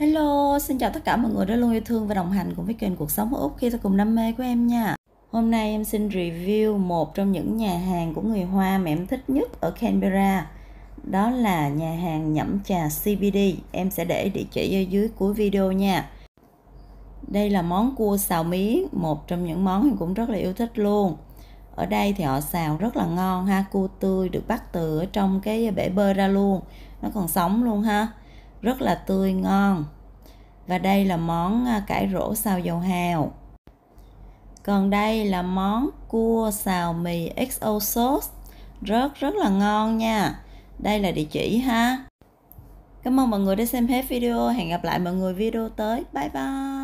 Hello, xin chào tất cả mọi người đã luôn yêu thương và đồng hành cùng với kênh Cuộc Sống Úc khi ta cùng đam mê của em nha Hôm nay em xin review một trong những nhà hàng của người Hoa mà em thích nhất ở Canberra Đó là nhà hàng nhẩm trà CBD Em sẽ để địa chỉ ở dưới cuối video nha Đây là món cua xào miến, một trong những món em cũng rất là yêu thích luôn ở đây thì họ xào rất là ngon ha cua tươi được bắt từ ở trong cái bể bơ ra luôn nó còn sống luôn ha rất là tươi ngon và đây là món à, cải rổ xào dầu hào còn đây là món cua xào mì XO sauce rất rất là ngon nha đây là địa chỉ ha cảm ơn mọi người đã xem hết video hẹn gặp lại mọi người video tới bye bye